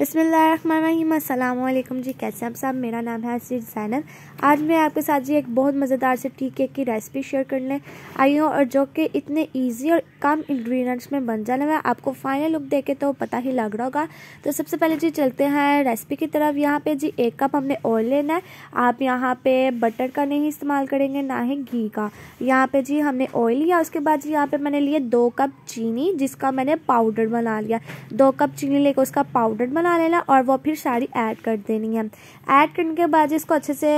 बसमिलीम अल्लाम जी कैसे आप साहब मेरा नाम है आसिफ जैनब आज मैं आपके साथ जी एक बहुत मज़ेदार से टी केक की रेसिपी शेयर करने आई हूँ और जो कि इतने इजी और कम इंग्रेडिएंट्स में बन जाने है आपको फाइनल लुक देखे तो पता ही लग रहा होगा तो सबसे पहले जी चलते हैं रेसिपी की तरफ यहाँ पर जी एक कप हमने ऑयल लेना है आप यहाँ पर बटर का नहीं इस्तेमाल करेंगे ना ही घी का यहाँ पर जी हमने ऑयल लिया उसके बाद जी यहाँ पर मैंने लिए दो कप चीनी जिसका मैंने पाउडर बना लिया दो कप चीनी लेकर उसका पाउडर बना बना लेना और वो फिर सारी ऐड कर देनी है ऐड करने के बाद इसको अच्छे से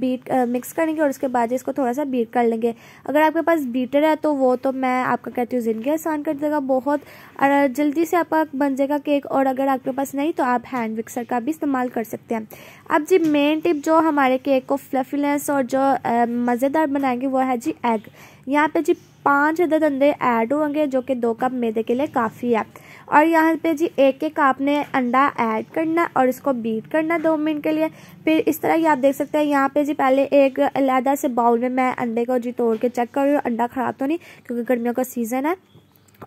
बीट मिक्स करेंगे और उसके बाद इसको थोड़ा सा बीट कर लेंगे अगर आपके पास बीटर है तो वो तो मैं आपका कहती हूँ ज़िंदगी आसान कर देगा बहुत जल्दी से आपका बन जाएगा केक और अगर आपके पास नहीं तो आप हैंड मिक्सर का भी इस्तेमाल कर सकते हैं अब जी मेन टिप जो हमारे केक को फ्लफीनेस और जो मज़ेदार बनाएंगे वो है जी एग यहाँ पे जी पाँच अदद अंडे ऐड होंगे जो कि दो कप मैदे के लिए काफ़ी है और यहाँ पे जी एक एक आपने अंडा ऐड करना और इसको बीट करना दो मिनट के लिए फिर इस तरह ही आप देख सकते हैं यहाँ पे जी पहले एक अलहदा से बाउल में मैं अंडे को जी तोड़ के चेक कर रही हूँ अंडा ख़राब तो नहीं क्योंकि गर्मियों का सीज़न है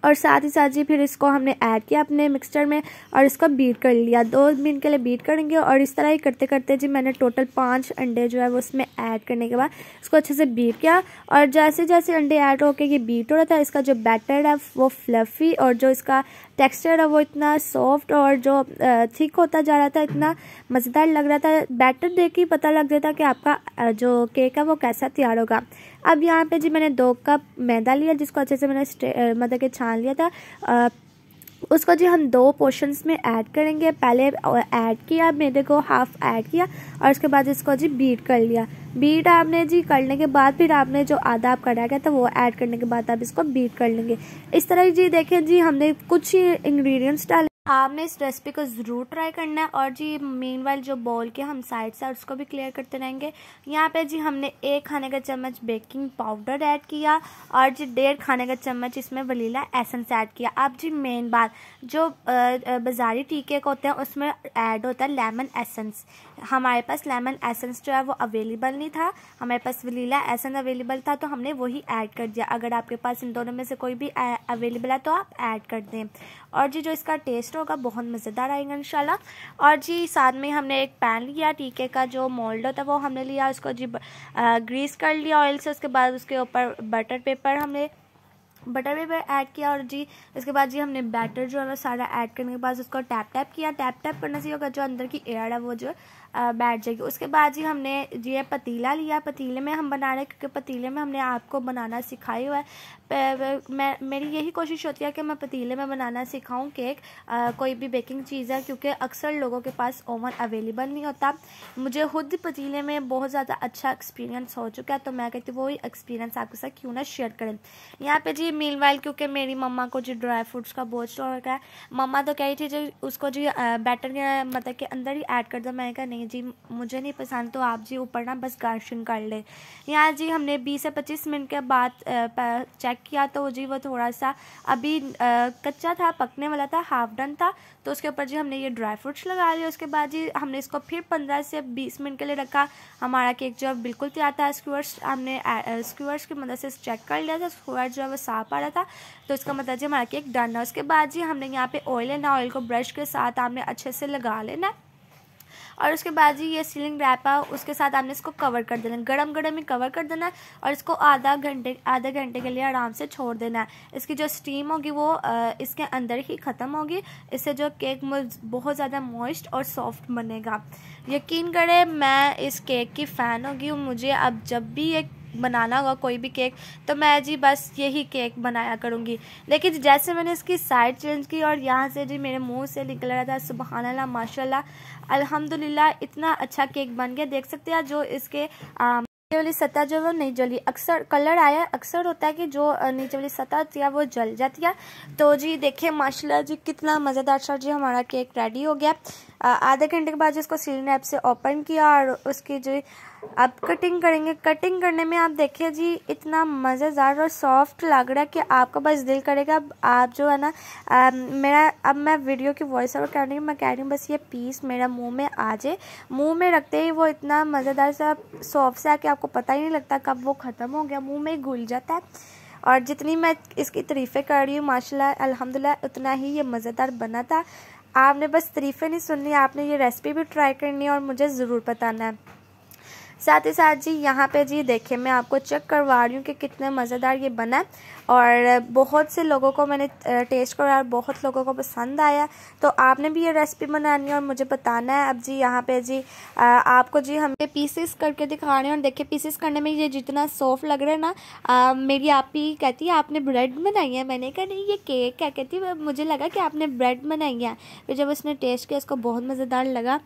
और साथ ही साथ जी फिर इसको हमने ऐड किया अपने मिक्सचर में और इसको बीट कर लिया दो मिनट के लिए बीट करेंगे और इस तरह ही करते करते जी मैंने टोटल पाँच अंडे जो है वो इसमें ऐड करने के बाद इसको अच्छे से बीट किया और जैसे जैसे अंडे ऐड होकर ये बीट हो रहा था इसका जो बैटर है वो फ्लफ़ी और जो इसका टेक्स्चर है वो इतना सॉफ्ट और जो थिक होता जा रहा था इतना मज़ेदार लग रहा था बैटर देख के पता लग जाता कि आपका जो केक है वो कैसा तैयार होगा अब यहाँ पे जी मैंने दो कप मैदा लिया जिसको अच्छे से मैंने मतलब कि छान लिया था आ, उसको जी हम दो पोर्शंस में ऐड करेंगे पहले ऐड किया मैदे को हाफ ऐड किया और उसके बाद इसको जी बीट कर लिया बीट आपने जी करने के बाद फिर आपने जो आधा आप कटा गया था वो ऐड करने के बाद आप इसको बीट कर लेंगे इस तरह जी देखें जी हमने कुछ ही इंग्रेडिएंट्स डाले आपने इस रेसिपी को ज़रूर ट्राई करना है और जी मेन वाइल जो बॉल के हम साइड है उसको भी क्लियर करते रहेंगे यहाँ पे जी हमने एक खाने का चम्मच बेकिंग पाउडर ऐड किया और जी डेढ़ खाने का चम्मच इसमें वलीला एसेंस ऐड किया अब जी मेन बात जो बाज़ारी टीके को होते हैं उसमें ऐड होता है लेमन एसेंस हमारे पास लेमन एसेंस जो है वो अवेलेबल नहीं था हमारे पास वलीला एसेंस अवेलेबल था तो हमने वही ऐड कर दिया अगर आपके पास इन दोनों में से कोई भी अवेलेबल है तो आप ऐड कर दें और जी जो इसका टेस्ट होगा बहुत मज़ेदार आएगा इन और जी साथ में हमने एक पैन लिया टीके का जो मोल्ड होता है वो हमने लिया उसको जी ग्रीस कर लिया ऑयल से उसके बाद उसके ऊपर बटर पेपर हमने बटर पेपर ऐड किया और जी इसके बाद जी हमने बैटर जो है वो सारा ऐड करने के बाद उसको टैप टैप किया टैप टैप करने से होगा जो अंदर की एयर है वो जो बैठ जाएगी उसके बाद जी हमने जी ये पतीला लिया पतीले में हम बना रहे क्योंकि पतीले में हमने आपको बनाना सिखाया हुआ है मैं मेरी यही कोशिश होती है कि मैं पतीले में बनाना सिखाऊँ केक आ, कोई भी बेकिंग चीज़ है क्योंकि अक्सर लोगों के पास ओवन अवेलेबल नहीं होता मुझे खुद पतीले में बहुत ज़्यादा अच्छा एक्सपीरियंस हो चुका है तो मैं कहती हूँ वो एक्सपीरियंस आपके साथ क्यों ना शेयर करें यहाँ पर जी थी मील वाइल क्योंकि मेरी मम्मा को जो ड्राई फ्रूट्स का बहुत तो रखा है मम्मा तो कह रही थी जो उसको जो बैटर के मतलब के अंदर ही ऐड कर दो मैंने कहा नहीं जी मुझे नहीं पसंद तो आप जी ऊपर ना बस गार्शिंग कर ले यहाँ जी हमने बीस से पच्चीस मिनट के बाद चेक किया तो जी वो थोड़ा सा अभी कच्चा था पकने वाला था हाफ डन था तो उसके ऊपर जी हमने ये ड्राई फ्रूट्स लगा लिए उसके बाद जी हमने इसको फिर पंद्रह से बीस मिनट के लिए रखा हमारा केक जो बिल्कुल तैयार था स्क्यूअर्स हमने स्क्यूअर्स की मदद से चेक कर लिया था स्क्यूअर्स जो है वो साफ आ पा रहा था तो इसका मतलब जी हमारा केक डन है उसके बाद जी हमने यहाँ पे ऑयल लेना ऑयल को ब्रश के साथ आपने अच्छे से लगा लेना है और उसके बाद जी ये सीलिंग रैप है उसके साथ आपने इसको कवर कर देना गरम गरम ही कवर कर देना है और इसको आधा घंटे आधे घंटे के लिए आराम से छोड़ देना है इसकी जो स्टीम होगी वो इसके अंदर ही ख़त्म होगी इससे जो केक बहुत ज़्यादा मॉइस्ट और सॉफ्ट बनेगा यकीन करें मैं इस केक की फ़ैन होगी मुझे अब जब भी ये बनाना होगा कोई भी केक तो मैं जी बस यही केक बनाया करूँगी लेकिन जैसे मैंने इसकी साइड चेंज की और यहाँ से जी मेरे मुंह से निकल रहा था सुबहानल्ला माशाल्लाह अल्हम्दुलिल्लाह इतना अच्छा केक बन गया देख सकते हैं जो इसके आ, नीचे वाली सतह जो है वो नहीं जली अक्सर कलर आया अक्सर होता है कि जो नीचे वाली सतह होती है वो जल जाती है तो जी देखिए माशाल्लाह जी कितना मज़ेदार सा जी हमारा केक रेडी हो गया आधे घंटे के बाद इसको सील ऐप से ओपन किया और उसकी जो आप कटिंग करेंगे कटिंग करने में आप देखिए जी इतना मज़ेदार और सॉफ्ट लग रहा है कि आपको बस दिल करेगा अब आप जो है ना मेरा अब मैं वीडियो की वॉइस ओवर कर रही हूँ मैं कह रही हूँ बस ये पीस मेरा मुंह में आ जाए मुंह में रखते ही वो इतना मज़ेदार सा सॉफ्ट सा कि आपको पता ही नहीं लगता कब वो ख़त्म हो गया मुँह में घुल जाता है और जितनी मैं इसकी तरीफें कर रही हूँ माशाल्लाह अल्हम्दुलिल्लाह उतना ही ये मज़ेदार बना था आपने बस तरीफें नहीं सुननी आपने ये रेसिपी भी ट्राई करनी है और मुझे ज़रूर बताना है साथ ही साथ जी यहाँ पे जी देखिए मैं आपको चेक करवा रही हूँ कि कितने मज़ेदार ये बना है और बहुत से लोगों को मैंने टेस्ट करवाया बहुत लोगों को पसंद आया तो आपने भी ये रेसिपी बनानी है और मुझे बताना है अब जी यहाँ पे जी आपको जी हम पीसेस करके दिखा रहे हैं और देखिए पीसेस करने में ये जितना सॉफ्ट लग रहा है ना आ, मेरी आप ही कहती है आपने ब्रेड बनाई है मैंने कहा नहीं ये केक क्या कहती मुझे लगा कि आपने ब्रेड बनाई है फिर जब उसने टेस्ट किया इसको बहुत मज़ेदार लगा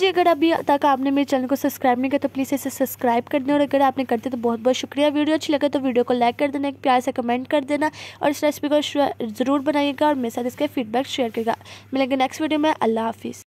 जी अगर अभी तक आपने मेरे चैनल को सब्सक्राइब नहीं किया तो प्लीज़ इसे सब्सक्राइब कर दें और अगर आपने कर दिया तो बहुत बहुत शुक्रिया वीडियो अच्छी लगे तो वीडियो को लाइक कर देना एक प्यार से कमेंट कर देना और इस रेसिपी को ज़रूर बनाइएगा और मेरे साथ इसका फीडबैक शेयर करेगा मिलेंगे नेक्स्ट वीडियो में अल्लाह हाफिज़